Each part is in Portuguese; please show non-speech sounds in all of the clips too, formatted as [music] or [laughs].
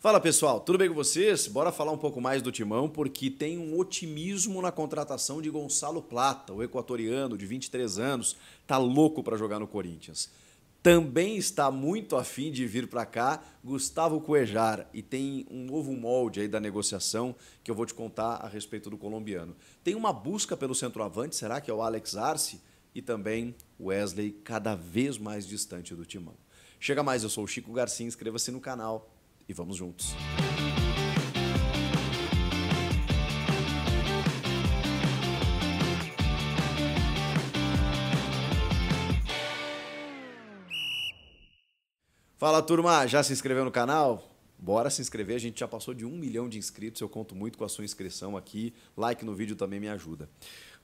Fala pessoal, tudo bem com vocês? Bora falar um pouco mais do Timão, porque tem um otimismo na contratação de Gonçalo Plata, o equatoriano de 23 anos, tá louco para jogar no Corinthians. Também está muito afim de vir para cá Gustavo Cuejar e tem um novo molde aí da negociação que eu vou te contar a respeito do colombiano. Tem uma busca pelo centroavante, será que é o Alex Arce? E também Wesley cada vez mais distante do Timão. Chega mais, eu sou o Chico Garcia, inscreva-se no canal e vamos juntos. Fala turma, já se inscreveu no canal? Bora se inscrever, a gente já passou de um milhão de inscritos, eu conto muito com a sua inscrição aqui. Like no vídeo também me ajuda.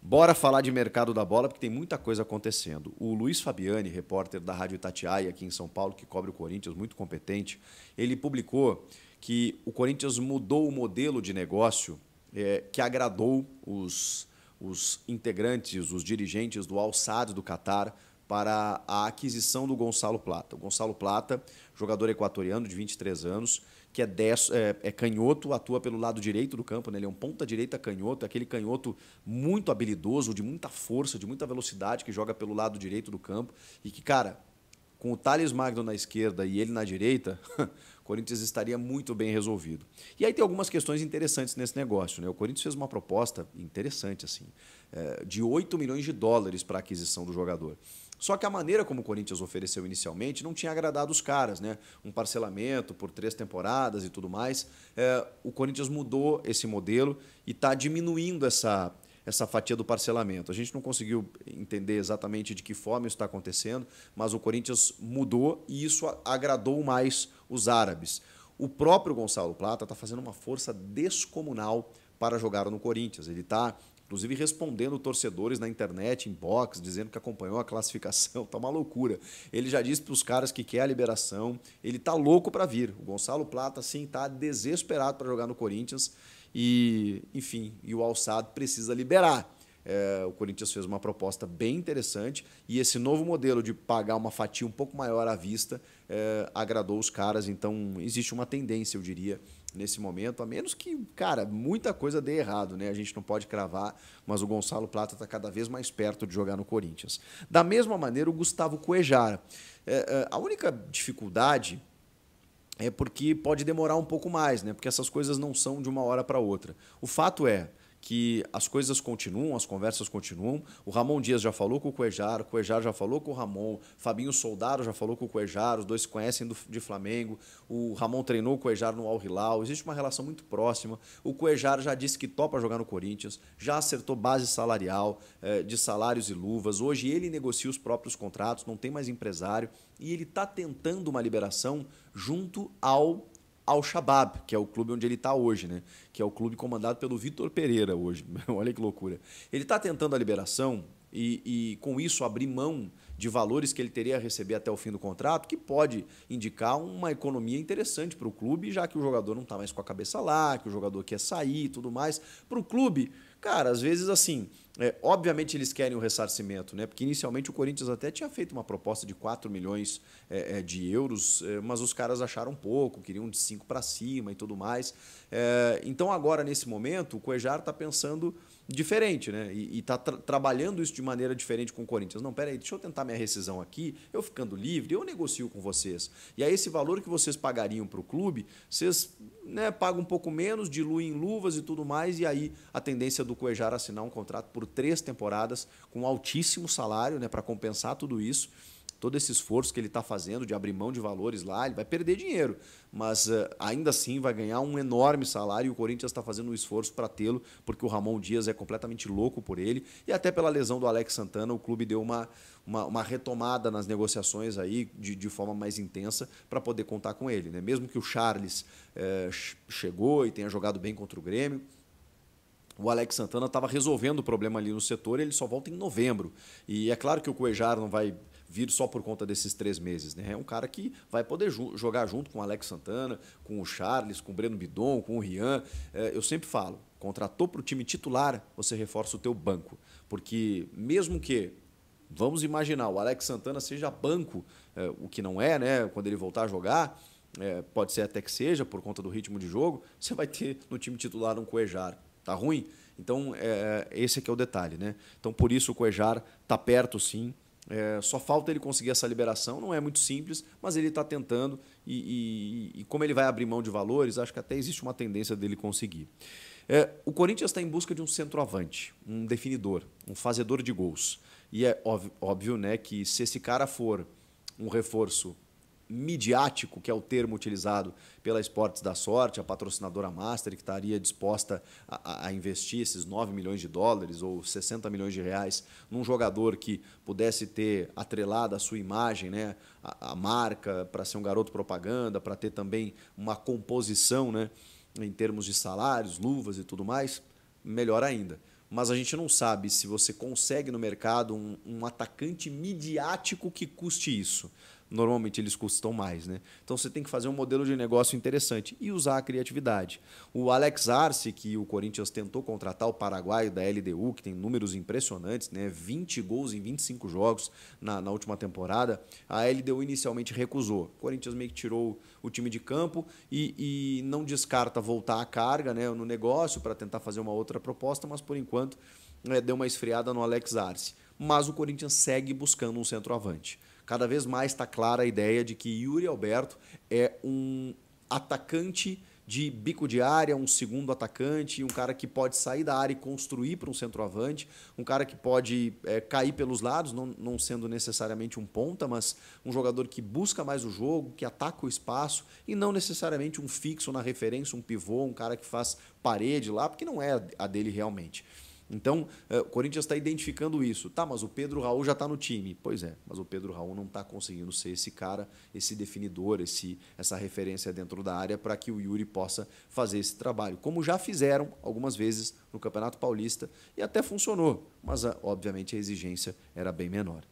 Bora falar de mercado da bola, porque tem muita coisa acontecendo. O Luiz Fabiani, repórter da Rádio Itatiaia aqui em São Paulo, que cobre o Corinthians, muito competente, ele publicou que o Corinthians mudou o modelo de negócio é, que agradou os, os integrantes, os dirigentes do al do Catar, para a aquisição do Gonçalo Plata. O Gonçalo Plata, jogador equatoriano de 23 anos, que é, des, é, é canhoto, atua pelo lado direito do campo, né? ele é um ponta-direita canhoto, é aquele canhoto muito habilidoso, de muita força, de muita velocidade, que joga pelo lado direito do campo e que, cara, com o Thales Magno na esquerda e ele na direita, [laughs] o Corinthians estaria muito bem resolvido. E aí tem algumas questões interessantes nesse negócio. Né? O Corinthians fez uma proposta interessante, assim, é, de 8 milhões de dólares para a aquisição do jogador. Só que a maneira como o Corinthians ofereceu inicialmente não tinha agradado os caras, né? Um parcelamento por três temporadas e tudo mais. É, o Corinthians mudou esse modelo e está diminuindo essa, essa fatia do parcelamento. A gente não conseguiu entender exatamente de que forma isso está acontecendo, mas o Corinthians mudou e isso agradou mais os árabes. O próprio Gonçalo Plata está fazendo uma força descomunal para jogar no Corinthians. Ele está inclusive respondendo torcedores na internet, inbox, dizendo que acompanhou a classificação, [laughs] tá uma loucura. Ele já disse para os caras que quer a liberação, ele tá louco para vir. O Gonçalo Plata sim tá desesperado para jogar no Corinthians e, enfim, e o Alçado precisa liberar. É, o Corinthians fez uma proposta bem interessante e esse novo modelo de pagar uma fatia um pouco maior à vista é, agradou os caras. Então, existe uma tendência, eu diria, nesse momento, a menos que, cara, muita coisa dê errado, né? A gente não pode cravar, mas o Gonçalo Plata está cada vez mais perto de jogar no Corinthians. Da mesma maneira, o Gustavo Cuejara. É, é, a única dificuldade é porque pode demorar um pouco mais, né? Porque essas coisas não são de uma hora para outra. O fato é, que as coisas continuam, as conversas continuam. O Ramon Dias já falou com o Cuejar, o Cuejar já falou com o Ramon, Fabinho Soldado já falou com o Cuejar, os dois se conhecem do, de Flamengo. O Ramon treinou o Cuejar no Al Hilal, existe uma relação muito próxima. O Cuejar já disse que topa jogar no Corinthians, já acertou base salarial, eh, de salários e luvas. Hoje ele negocia os próprios contratos, não tem mais empresário e ele está tentando uma liberação junto ao Al-Shabaab, que é o clube onde ele está hoje, né? que é o clube comandado pelo Vitor Pereira hoje. [laughs] Olha que loucura. Ele está tentando a liberação e, e, com isso, abrir mão de valores que ele teria a receber até o fim do contrato, que pode indicar uma economia interessante para o clube, já que o jogador não está mais com a cabeça lá, que o jogador quer sair e tudo mais. Para o clube, Cara, às vezes assim, é, obviamente eles querem o ressarcimento, né? Porque inicialmente o Corinthians até tinha feito uma proposta de 4 milhões é, é, de euros, é, mas os caras acharam pouco, queriam de 5 para cima e tudo mais. É, então agora, nesse momento, o Cuejar está pensando diferente, né? E está tra trabalhando isso de maneira diferente com o Corinthians. Não, peraí, deixa eu tentar minha rescisão aqui, eu ficando livre, eu negocio com vocês. E aí esse valor que vocês pagariam para o clube, vocês né, pagam um pouco menos, diluem em luvas e tudo mais, e aí a tendência do do Cuejar assinar um contrato por três temporadas com um altíssimo salário né, para compensar tudo isso todo esse esforço que ele está fazendo de abrir mão de valores lá, ele vai perder dinheiro, mas uh, ainda assim vai ganhar um enorme salário e o Corinthians está fazendo um esforço para tê-lo, porque o Ramon Dias é completamente louco por ele e até pela lesão do Alex Santana, o clube deu uma, uma, uma retomada nas negociações aí de, de forma mais intensa para poder contar com ele. Né? Mesmo que o Charles eh, chegou e tenha jogado bem contra o Grêmio, o Alex Santana estava resolvendo o problema ali no setor e ele só volta em novembro. E é claro que o Cuejar não vai vir só por conta desses três meses. Né? É um cara que vai poder ju jogar junto com o Alex Santana, com o Charles, com o Breno Bidon, com o Rian. É, eu sempre falo, contratou para o time titular, você reforça o teu banco. Porque mesmo que, vamos imaginar, o Alex Santana seja banco, é, o que não é, né? quando ele voltar a jogar... É, pode ser até que seja, por conta do ritmo de jogo, você vai ter no time titular um Cuejar tá ruim? Então, é, é esse aqui é, é o detalhe. Né? Então, por isso o Cuejar está perto, sim. É, só falta ele conseguir essa liberação, não é muito simples, mas ele está tentando e, e, e, como ele vai abrir mão de valores, acho que até existe uma tendência dele conseguir. É, o Corinthians está em busca de um centroavante, um definidor, um fazedor de gols. E é óbvio, óbvio né, que se esse cara for um reforço midiático, que é o termo utilizado pela Esportes da Sorte, a patrocinadora Master, que estaria disposta a, a, investir esses 9 milhões de dólares ou 60 milhões de reais num jogador que pudesse ter atrelado a sua imagem, né, a, a marca, para ser um garoto propaganda, para ter também uma composição né, em termos de salários, luvas e tudo mais, melhor ainda mas a gente não sabe se você consegue no mercado um, um, atacante midiático que custe isso normalmente eles custam mais. Né? Então você tem que fazer um modelo de negócio interessante e usar a criatividade. O Alex Arce, que o Corinthians tentou contratar o paraguaio da LDU, que tem números impressionantes, né? 20 gols em 25 jogos na, na última temporada, a LDU inicialmente recusou. O Corinthians meio que tirou o time de campo e, e não descarta voltar à carga né, no negócio para tentar fazer uma outra proposta, mas por enquanto é, deu uma esfriada no Alex Arce mas o Corinthians segue buscando um centroavante. Cada vez mais está clara a ideia de que Yuri Alberto é um atacante de bico de área, um segundo atacante, um cara que pode sair da área e construir para um centroavante, um cara que pode é, cair pelos lados, não, não sendo necessariamente um ponta, mas um jogador que busca mais o jogo, que ataca o espaço e não necessariamente um fixo na referência, um pivô, um cara que faz parede lá, porque não é a dele realmente. Então, eh, o Corinthians está identificando isso. Tá, mas o Pedro Raul já está no time. Pois é, mas o Pedro Raul não está conseguindo ser esse cara, esse definidor, esse, essa referência dentro da área para que o Yuri possa fazer esse trabalho. Como já fizeram algumas vezes no Campeonato Paulista e até funcionou, mas ah, obviamente a exigência era bem menor.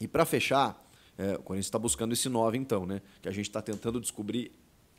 E para fechar, é, o Corinthians está buscando esse 9 então, né? Que a gente está tentando descobrir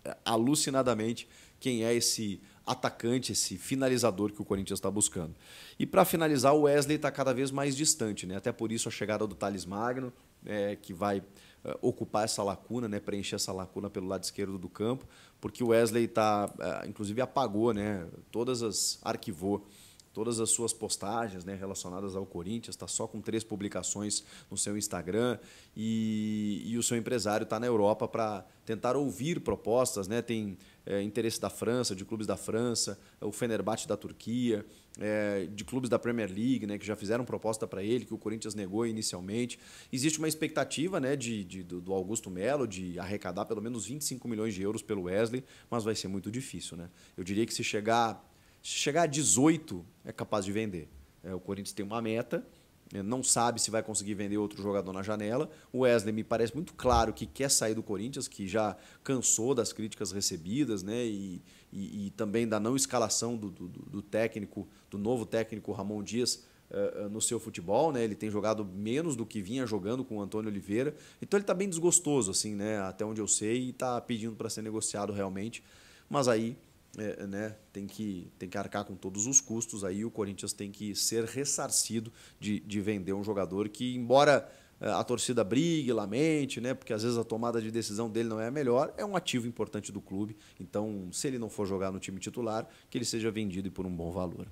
eh, alucinadamente quem é esse atacante, esse finalizador que o Corinthians está buscando. E para finalizar, o Wesley está cada vez mais distante, né? até por isso a chegada do Thales Magno, é, que vai eh, ocupar essa lacuna, né? preencher essa lacuna pelo lado esquerdo do campo, porque o Wesley tá, eh, inclusive apagou, né? todas as arquivou todas as suas postagens né, relacionadas ao Corinthians, está só com três publicações no seu Instagram e, e o seu empresário está na Europa para tentar ouvir propostas, né? tem é, interesse da França, de clubes da França, o Fenerbahçe da Turquia, é, de clubes da Premier League, né, que já fizeram proposta para ele, que o Corinthians negou inicialmente. Existe uma expectativa né, de, de do Augusto Melo de arrecadar pelo menos 25 milhões de euros pelo Wesley, mas vai ser muito difícil. Né? Eu diria que se chegar se chegar a 18, é capaz de vender. É, o Corinthians tem uma meta, né, não sabe se vai conseguir vender outro jogador na janela. O Wesley me parece muito claro que quer sair do Corinthians, que já cansou das críticas recebidas, né? E, e, e também da não escalação do, do, do, técnico, do novo técnico Ramon Dias eh, eh, no seu futebol, né? Ele tem jogado menos do que vinha jogando com o Antônio Oliveira. Então ele está bem desgostoso, assim, né? Até onde eu sei, e está pedindo para ser negociado realmente. Mas aí é, né, tem, que, tem que arcar com todos os custos. Aí o Corinthians tem que ser ressarcido de, de vender um jogador que, embora é, a torcida brigue, lamente, né? Porque às vezes a tomada de decisão dele não é a melhor, é um ativo importante do clube. Então, se ele não for jogar no time titular, que ele seja vendido e por um bom valor.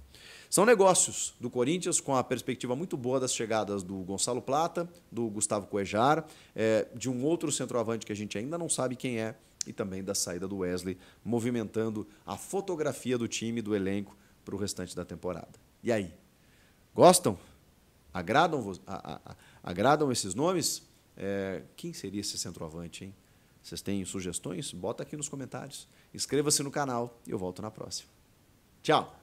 São negócios do Corinthians com a perspectiva muito boa das chegadas do Gonçalo Plata, do Gustavo Coejar, é, de um outro centroavante que a gente ainda não sabe quem é, e também da saída do Wesley, movimentando a fotografia do time, do elenco, para o restante da temporada. E aí? Gostam? Agradam, a, a, a, agradam esses nomes? É, quem seria esse centroavante, hein? Vocês têm sugestões? Bota aqui nos comentários. Inscreva-se no canal e eu volto na próxima. Tchau!